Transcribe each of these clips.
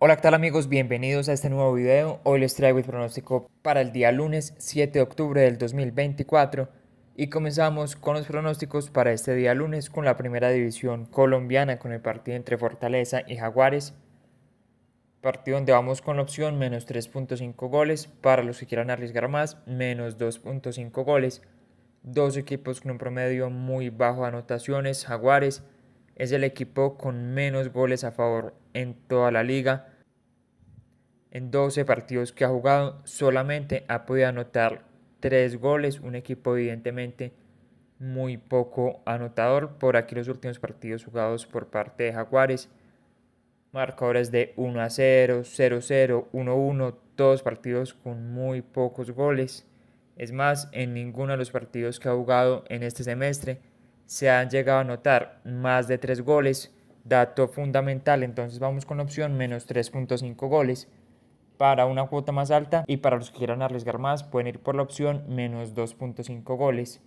Hola, ¿qué tal amigos? Bienvenidos a este nuevo video. Hoy les traigo el pronóstico para el día lunes 7 de octubre del 2024 y comenzamos con los pronósticos para este día lunes con la primera división colombiana con el partido entre Fortaleza y Jaguares. Partido donde vamos con la opción menos 3.5 goles para los que quieran arriesgar más, menos 2.5 goles. Dos equipos con un promedio muy bajo de anotaciones, Jaguares es el equipo con menos goles a favor en toda la liga. En 12 partidos que ha jugado solamente ha podido anotar 3 goles, un equipo evidentemente muy poco anotador. Por aquí los últimos partidos jugados por parte de Jaguares, marcadores de 1 a 0, 0 0, 1 1, todos partidos con muy pocos goles. Es más, en ninguno de los partidos que ha jugado en este semestre se han llegado a anotar más de 3 goles, dato fundamental, entonces vamos con la opción menos 3.5 goles. Para una cuota más alta y para los que quieran arriesgar más pueden ir por la opción menos 2.5 goles.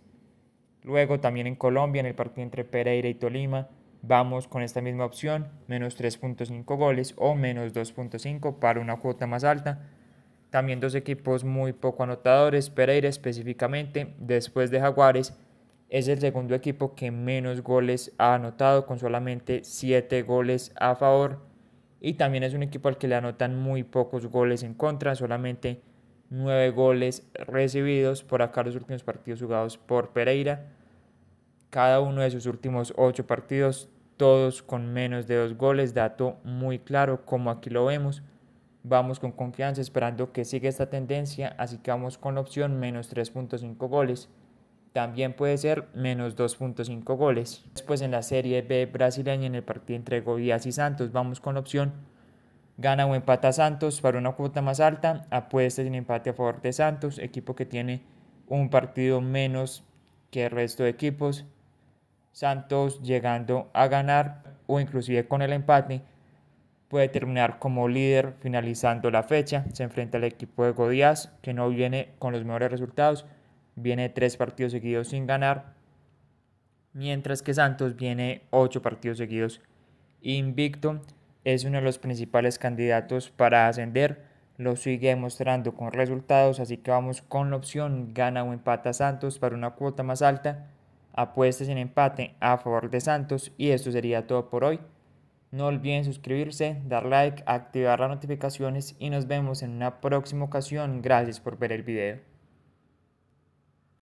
Luego también en Colombia, en el partido entre Pereira y Tolima, vamos con esta misma opción, menos 3.5 goles o menos 2.5 para una cuota más alta. También dos equipos muy poco anotadores, Pereira específicamente, después de Jaguares, es el segundo equipo que menos goles ha anotado, con solamente 7 goles a favor. Y también es un equipo al que le anotan muy pocos goles en contra, solamente 9 goles recibidos por acá los últimos partidos jugados por Pereira. Cada uno de sus últimos 8 partidos, todos con menos de 2 goles, dato muy claro como aquí lo vemos. Vamos con confianza esperando que siga esta tendencia, así que vamos con la opción menos 3.5 goles también puede ser menos 2.5 goles. Después en la Serie B brasileña en el partido entre Goiás y Santos vamos con la opción gana o empata Santos para una cuota más alta, apuesta sin empate a favor de Santos, equipo que tiene un partido menos que el resto de equipos. Santos llegando a ganar o inclusive con el empate puede terminar como líder finalizando la fecha. Se enfrenta al equipo de Godíaz que no viene con los mejores resultados viene tres partidos seguidos sin ganar, mientras que Santos viene ocho partidos seguidos invicto. Es uno de los principales candidatos para ascender. Lo sigue demostrando con resultados, así que vamos con la opción gana o empata Santos para una cuota más alta. Apuestas en empate a favor de Santos y esto sería todo por hoy. No olviden suscribirse, dar like, activar las notificaciones y nos vemos en una próxima ocasión. Gracias por ver el video.